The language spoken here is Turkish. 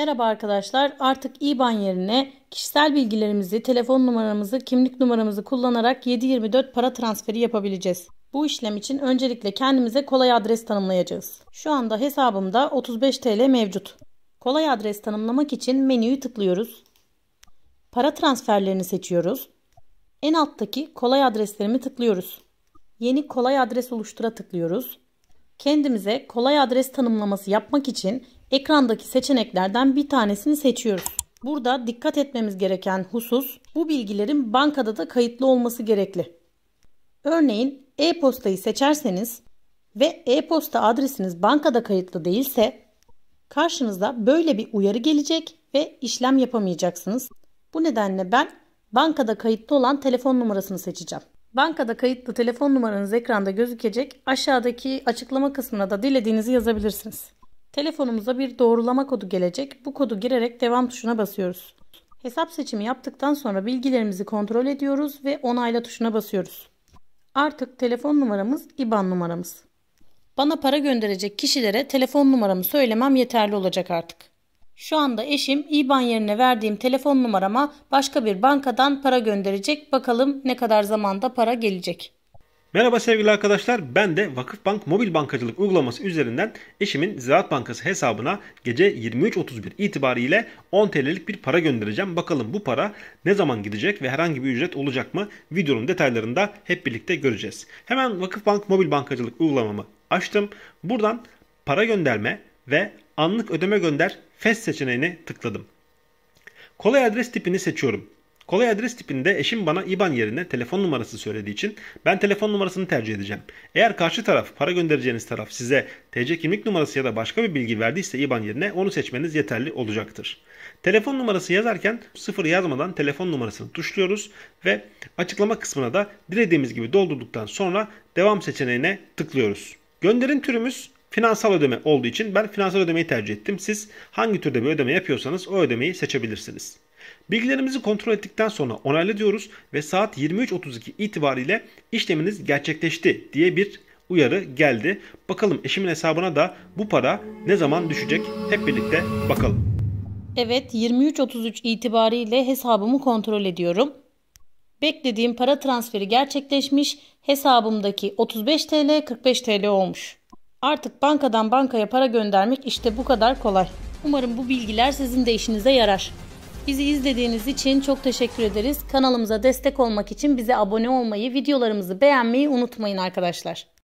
Merhaba arkadaşlar. Artık IBAN yerine kişisel bilgilerimizi, telefon numaramızı, kimlik numaramızı kullanarak 7/24 para transferi yapabileceğiz. Bu işlem için öncelikle kendimize kolay adres tanımlayacağız. Şu anda hesabımda 35 TL mevcut. Kolay adres tanımlamak için menüyü tıklıyoruz. Para transferlerini seçiyoruz. En alttaki kolay adreslerimi tıklıyoruz. Yeni kolay adres oluştura tıklıyoruz. Kendimize kolay adres tanımlaması yapmak için ekrandaki seçeneklerden bir tanesini seçiyoruz. Burada dikkat etmemiz gereken husus bu bilgilerin bankada da kayıtlı olması gerekli. Örneğin e-postayı seçerseniz ve e-posta adresiniz bankada kayıtlı değilse karşınıza böyle bir uyarı gelecek ve işlem yapamayacaksınız. Bu nedenle ben bankada kayıtlı olan telefon numarasını seçeceğim. Bankada kayıtlı telefon numaranız ekranda gözükecek. Aşağıdaki açıklama kısmına da dilediğinizi yazabilirsiniz. Telefonumuza bir doğrulama kodu gelecek. Bu kodu girerek devam tuşuna basıyoruz. Hesap seçimi yaptıktan sonra bilgilerimizi kontrol ediyoruz ve onayla tuşuna basıyoruz. Artık telefon numaramız IBAN numaramız. Bana para gönderecek kişilere telefon numaramı söylemem yeterli olacak artık. Şu anda eşim IBAN yerine verdiğim telefon numarama başka bir bankadan para gönderecek. Bakalım ne kadar zamanda para gelecek. Merhaba sevgili arkadaşlar. Ben de Vakıfbank mobil bankacılık uygulaması üzerinden eşimin Ziraat Bankası hesabına gece 23.31 itibariyle 10 TL'lik bir para göndereceğim. Bakalım bu para ne zaman gidecek ve herhangi bir ücret olacak mı? Videonun detaylarında hep birlikte göreceğiz. Hemen Vakıfbank mobil bankacılık uygulamamı açtım. Buradan para gönderme ve anlık ödeme gönder fest seçeneğini tıkladım. Kolay adres tipini seçiyorum. Kolay adres tipinde eşim bana IBAN yerine telefon numarası söylediği için ben telefon numarasını tercih edeceğim. Eğer karşı taraf, para göndereceğiniz taraf size TC kimlik numarası ya da başka bir bilgi verdiyse IBAN yerine onu seçmeniz yeterli olacaktır. Telefon numarası yazarken sıfır yazmadan telefon numarasını tuşluyoruz ve açıklama kısmına da dilediğimiz gibi doldurduktan sonra devam seçeneğine tıklıyoruz. Gönderin türümüz finansal ödeme olduğu için ben finansal ödemeyi tercih ettim. Siz hangi türde bir ödeme yapıyorsanız o ödemeyi seçebilirsiniz. Bilgilerimizi kontrol ettikten sonra onayla diyoruz ve saat 23.32 itibariyle işleminiz gerçekleşti diye bir uyarı geldi. Bakalım eşimin hesabına da bu para ne zaman düşecek? Hep birlikte bakalım. Evet 23.33 itibariyle hesabımı kontrol ediyorum. Beklediğim para transferi gerçekleşmiş. Hesabımdaki 35 TL 45 TL olmuş. Artık bankadan bankaya para göndermek işte bu kadar kolay. Umarım bu bilgiler sizin de işinize yarar. Bizi izlediğiniz için çok teşekkür ederiz. Kanalımıza destek olmak için bize abone olmayı, videolarımızı beğenmeyi unutmayın arkadaşlar.